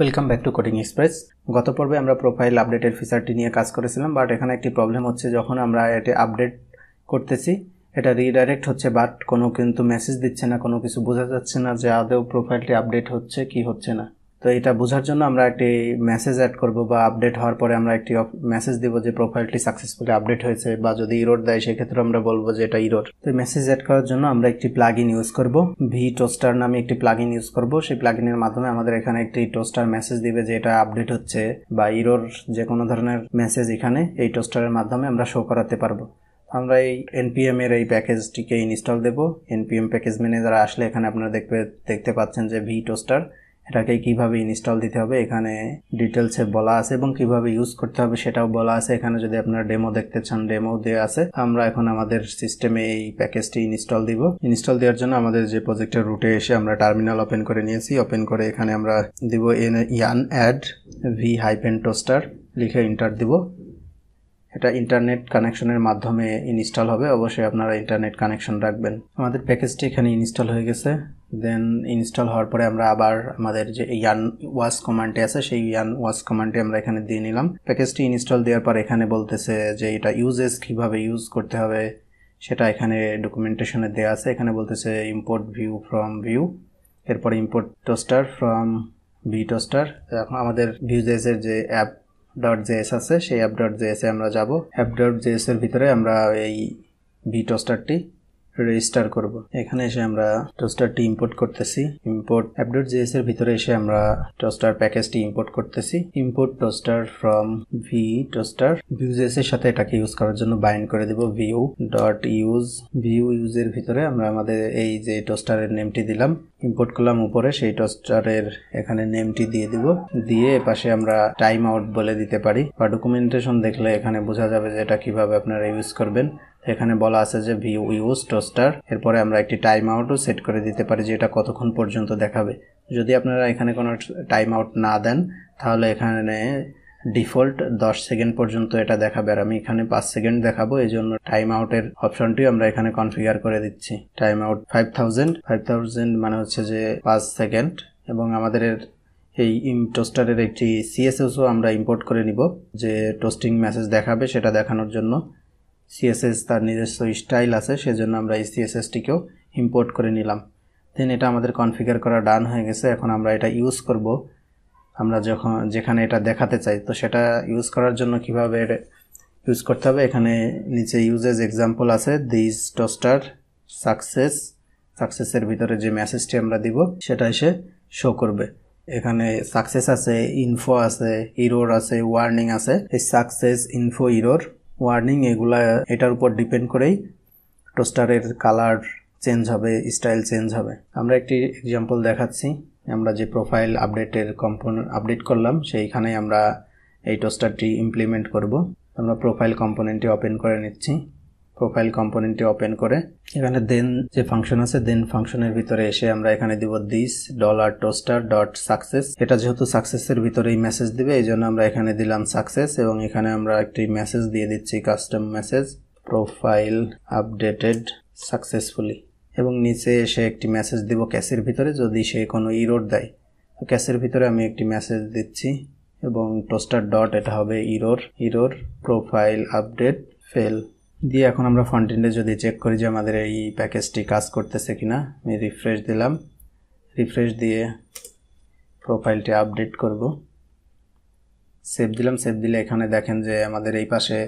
welcome back to coding express গত পর্বে আমরা প্রোফাইল আপডেটের ফিচারটি নিয়ে কাজ করেছিলাম বাট এখানে একটি প্রবলেম হচ্ছে যখন আমরা এটি আপডেট করতেছি এটা রিডাইরেক্ট হচ্ছে বাট কোনো কিন্তু মেসেজ দিচ্ছে না কোনো কিছু বোঝা যাচ্ছে না যে আদৌ প্রোফাইলটি আপডেট হচ্ছে কি হচ্ছে না তো এটা বোঝার জন্য আমরা একটি মেসেজ অ্যাড করব বা আপডেট হওয়ার পরে আমরা একটি মেসেজ দেব যে প্রোফাইলটি সাকসেসফুলি আপডেট হয়েছে বা যদি ইরোড দেয় সেক্ষেত্রে আমরা বলবো যে এটা ইরোড তো মেসেজ অ্যাড করার জন্য আমরা একটি প্লাগ ইউজ করব ভি টোস্টার নামে একটি প্লাগ ইউজ করব সেই প্লাগ মাধ্যমে আমাদের এখানে একটি টোস্টার মেসেজ দিবে যে এটা আপডেট হচ্ছে বা ইরোর যে কোনো ধরনের মেসেজ এখানে এই টোস্টারের মাধ্যমে আমরা শো করাতে পারবো আমরা এই এনপিএম এর এই প্যাকেজটিকে ইনস্টল দেব এনপিএম প্যাকেজ ম্যানেজার আসলে এখানে আপনারা দেখবে দেখতে পাচ্ছেন যে ভি টোস্টার এটাকে কিভাবে ইনস্টল দিতে হবে এখানে ডিটেলসে বলা আছে এবং কিভাবে ইউজ করতে হবে সেটাও বলা আছে এখানে যদি আপনারা ডেমো দেখতে চান ডেমো দেওয়া আছে আমরা এখন আমাদের সিস্টেমে এই প্যাকেজটি ইনস্টল দিব ইনস্টল দেওয়ার জন্য আমাদের যে প্রজেক্টের রুটে এসে আমরা টার্মিনাল ওপেন করে নিয়েছি ওপেন করে এখানে আমরা দিব yarn add V hyphen toaster লিখে ইন্টার দিব এটা ইন্টারনেট কানেকশনের মাধ্যমে ইনস্টল হবে অবশ্যই আপনারা ইন্টারনেট কানেকশন রাখবেন আমাদের প্যাকেজটি এখানে ইনস্টল হয়ে গেছে দেন ইনস্টল হওয়ার পরে আমরা আবার আমাদের যে ইয়ান ওয়াস কমান্ডে আছে সেই ইয়ান ওয়াস কমান্ডে আমরা এখানে দিয়ে নিলাম প্যাকেজটি ইনস্টল দেওয়ার পর এখানে বলতেছে যে এটা ইউজেস কীভাবে ইউজ করতে হবে সেটা এখানে ডকুমেন্টেশনে দেওয়া আছে এখানে বলতেছে ইম্পোর্ট ভিউ ফ্রম ভিউ এরপরে import toaster from V toaster আমাদের ভিউজেসের যে অ্যাপ ডট জেএস আছে সেই অ্যাপ ডট জেএসে আমরা যাব অ্যাপ ডট জেএসের ভিতরে আমরা এই ভি টোস্টারটি রেজিস্টার করব এখানে এসে আমরা টোস্টারটি ইম্পোর্ট করতেছি ইম্পোর্ট অ্যাপ ডট জিএস এর ভিতরে এসে আমরা টোস্টার প্যাকেজটি ইম্পোর্ট করতেছি import toaster from V toaster ভিউজেস এর সাথে এটাকে ইউজ করার জন্য বাইন্ড করে দেব view dot use view use এর ভিতরে আমরা আমাদের এই যে টোস্টারের নেমটি দিলাম ইম্পোর্ট করলাম উপরে সেই টোস্টারের এখানে নেমটি দিয়ে দিব দিয়ে পাশে আমরা টাইম আউট বলে দিতে পারি বা ডকুমেন্টেশন দেখলে এখানে বোঝা যাবে যে এটা কিভাবে আপনারা ইউজ করবেন এখানে বলা আছে যে ভিউ ইউজ টোস্টার এরপরে আমরা একটি টাইম আউটও সেট করে দিতে পারি যে এটা কতক্ষণ পর্যন্ত দেখাবে যদি আপনারা এখানে কোনো টাইম আউট না দেন তাহলে এখানে ডিফল্ট 10 সেকেন্ড পর্যন্ত এটা দেখাবে আর আমি এখানে 5 সেকেন্ড দেখাবো এই জন্য টাইম আউটের অপশনটি আমরা এখানে কনফিগার করে দিচ্ছি time out five five thousand মানে হচ্ছে যে পাঁচ সেকেন্ড এবং আমাদের এই টোস্টারের একটি সিএসএসও আমরা ইম্পোর্ট করে নিব যে টোস্টিং মেসেজ দেখাবে সেটা দেখানোর জন্য সিএসএস তার নিজস্ব স্টাইল আছে সেজন্য আমরা এই সিএসএসটিকেও ইম্পোর্ট করে নিলাম দেন এটা আমাদের কনফিগার করা ডান হয়ে গেছে এখন আমরা এটা ইউজ করব আমরা যখন যেখানে এটা দেখাতে চাই তো সেটা ইউজ করার জন্য কিভাবে ইউজ করতে হবে এখানে নিচে ইউজেজ এক্সাম্পল আছে দিস টোস্টার সাকসেস সাকসেসের ভিতরে যে মেসেজটি আমরা দিব সেটা এসে শো করবে এখানে সাকসেস আছে ইনফো আছে ইরোর আছে ওয়ার্নিং আছে এই সাকসেস ইনফো ইরোর ওয়ার্নিং এগুলা এটার উপর ডিপেন্ড করেই টোস্টারের কালার চেঞ্জ হবে স্টাইল চেঞ্জ হবে আমরা একটি এক্সাম্পল দেখাচ্ছি আমরা যে প্রোফাইল আপডেটের কম্পোন আপডেট করলাম সেইখানে আমরা এই টোস্টারটি ইমপ্লিমেন্ট করব আমরা প্রোফাইল কম্পোনেন্টটি ওপেন করে নিচ্ছি প্রোফাইল কম্পোনেন্টটি ওপেন করে এখানে দেন যে ফাংশন আছে দেন ফাংশনের ভিতরে এসে আমরা এখানে দিব this dollar toaster dot success এটা যেহেতু সাকসেসের ভিতরে এই মেসেজ দিবে এই জন্য আমরা এখানে দিলাম সাকসেস এবং এখানে আমরা একটি মেসেজ দিয়ে দিচ্ছি custom message profile updated successfully এবং নিচে এসে একটি মেসেজ দিব ক্যাশের ভিতরে যদি সে কোনো ইরোড দেয় তো ক্যাশের ভিতরে আমি একটি মেসেজ দিচ্ছি এবং টোস্টার ডট এটা হবে error error profile update fail দিয়ে এখন আমরা ফন্টেন্টে যদি চেক করি যে আমাদের এই প্যাকেজটি কাজ করতেছে কিনা আমি রিফ্রেশ দিলাম রিফ্রেশ দিয়ে প্রোফাইলটি আপডেট করব সেভ দিলাম সেভ দিলে এখানে দেখেন যে আমাদের এই পাশে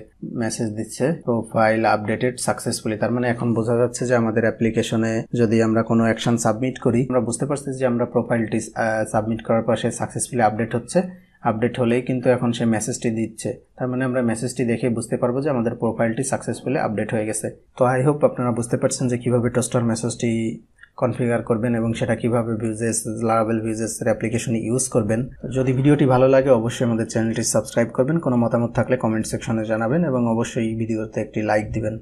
মেসেজ দিচ্ছে প্রোফাইল আপডেটেড সাকসেসফুলি তার মানে এখন বোঝা যাচ্ছে যে আমাদের অ্যাপ্লিকেশনে যদি আমরা কোনো অ্যাকশন সাবমিট করি আমরা বুঝতে পারছি যে আমরা প্রোফাইলটি সাবমিট করার পর সে সাকসেসফুলি আপডেট হচ্ছে আপডেট হলেই কিন্তু এখন সে মেসেজটি দিচ্ছে তার মানে আমরা মেসেজটি দেখে বুঝতে পারবো যে আমাদের প্রোফাইলটি সাকসেসফুলি আপডেট হয়ে গেছে তো আই হোপ আপনারা বুঝতে পারছেন যে কীভাবে টোস্টার মেসেজটি কনফিগার করবেন এবং সেটা কীভাবে ভিউজেস লারাবেল ভিউজেসের অ্যাপ্লিকেশন ইউজ করবেন যদি ভিডিওটি ভালো লাগে অবশ্যই আমাদের চ্যানেলটি সাবস্ক্রাইব করবেন কোনো মতামত থাকলে কমেন্ট সেকশনে জানাবেন এবং অবশ্যই ভিডিওতে একটি লাইক দিবেন